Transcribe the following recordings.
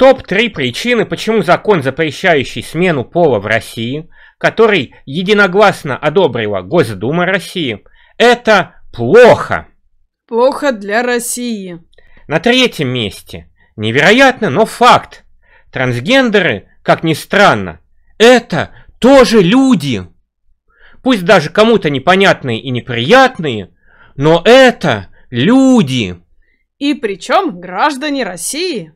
Топ-3 причины, почему закон, запрещающий смену пола в России, который единогласно одобрила Госдума России, это плохо. Плохо для России. На третьем месте. Невероятно, но факт. Трансгендеры, как ни странно, это тоже люди. Пусть даже кому-то непонятные и неприятные, но это люди. И причем граждане России.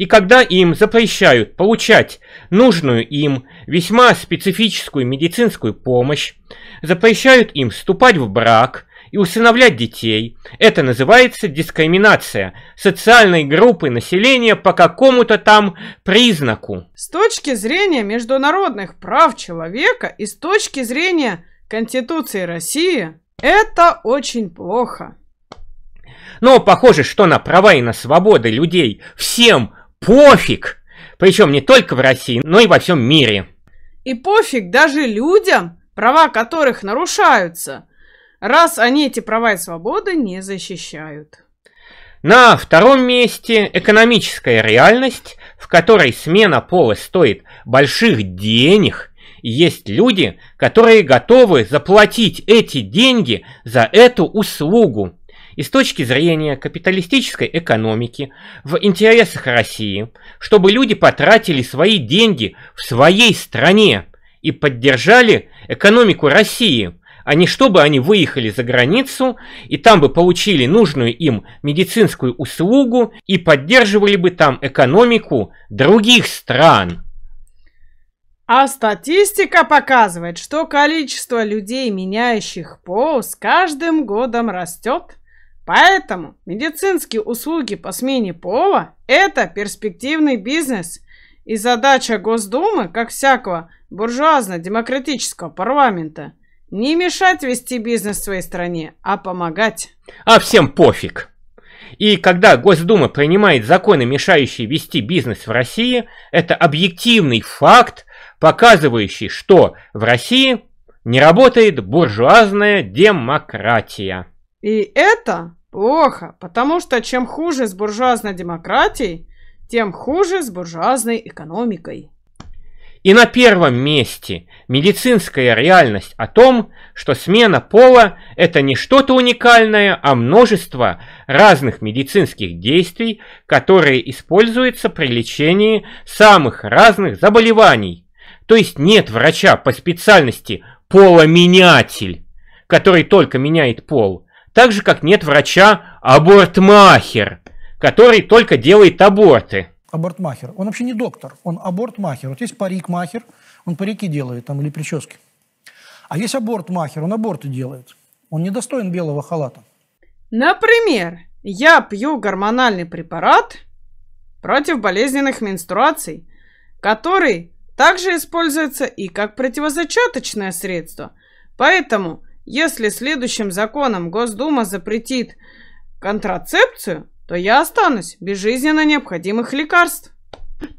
И когда им запрещают получать нужную им весьма специфическую медицинскую помощь, запрещают им вступать в брак и усыновлять детей, это называется дискриминация социальной группы населения по какому-то там признаку. С точки зрения международных прав человека и с точки зрения Конституции России это очень плохо. Но похоже, что на права и на свободы людей всем пофиг. Причем не только в России, но и во всем мире. И пофиг даже людям, права которых нарушаются, раз они эти права и свободы не защищают. На втором месте экономическая реальность, в которой смена пола стоит больших денег. Есть люди, которые готовы заплатить эти деньги за эту услугу. И с точки зрения капиталистической экономики, в интересах России, чтобы люди потратили свои деньги в своей стране и поддержали экономику России, а не чтобы они выехали за границу и там бы получили нужную им медицинскую услугу и поддерживали бы там экономику других стран. А статистика показывает, что количество людей, меняющих пол, с каждым годом растет. Поэтому медицинские услуги по смене пола – это перспективный бизнес. И задача Госдумы, как всякого буржуазно-демократического парламента, не мешать вести бизнес в своей стране, а помогать. А всем пофиг. И когда Госдума принимает законы, мешающие вести бизнес в России, это объективный факт, показывающий, что в России не работает буржуазная демократия. И это Плохо, потому что чем хуже с буржуазной демократией, тем хуже с буржуазной экономикой. И на первом месте медицинская реальность о том, что смена пола – это не что-то уникальное, а множество разных медицинских действий, которые используются при лечении самых разных заболеваний. То есть нет врача по специальности поломенятель, который только меняет пол, так же, как нет врача-абортмахер, а который только делает аборты. Абортмахер. Он вообще не доктор, он абортмахер. Вот есть парикмахер, он парики делает там или прически. А есть абортмахер, он аборты делает. Он не достоин белого халата. Например, я пью гормональный препарат против болезненных менструаций, который также используется и как противозачаточное средство. Поэтому если следующим законом Госдума запретит контрацепцию, то я останусь без жизненно необходимых лекарств.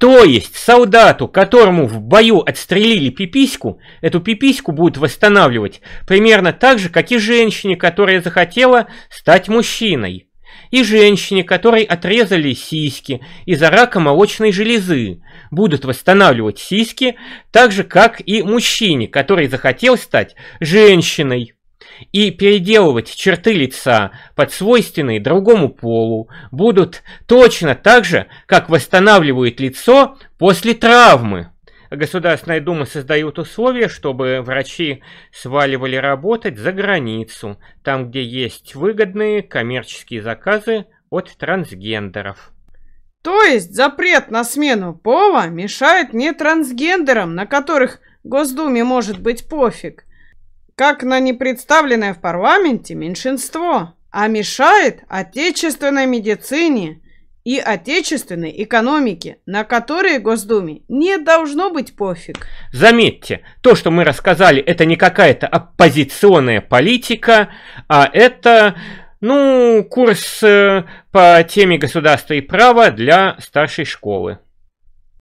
То есть солдату, которому в бою отстрелили пипиську, эту пипиську будут восстанавливать примерно так же, как и женщине, которая захотела стать мужчиной. И женщине, которой отрезали сиськи из-за рака молочной железы, будут восстанавливать сиськи так же, как и мужчине, который захотел стать женщиной и переделывать черты лица под свойственные другому полу будут точно так же, как восстанавливают лицо после травмы. Государственная дума создает условия, чтобы врачи сваливали работать за границу, там, где есть выгодные коммерческие заказы от трансгендеров. То есть запрет на смену пола мешает не трансгендерам, на которых Госдуме может быть пофиг, как на непредставленное в парламенте меньшинство, а мешает отечественной медицине и отечественной экономике, на которые Госдуме не должно быть пофиг. Заметьте, то, что мы рассказали, это не какая-то оппозиционная политика, а это, ну, курс э, по теме государства и права для старшей школы.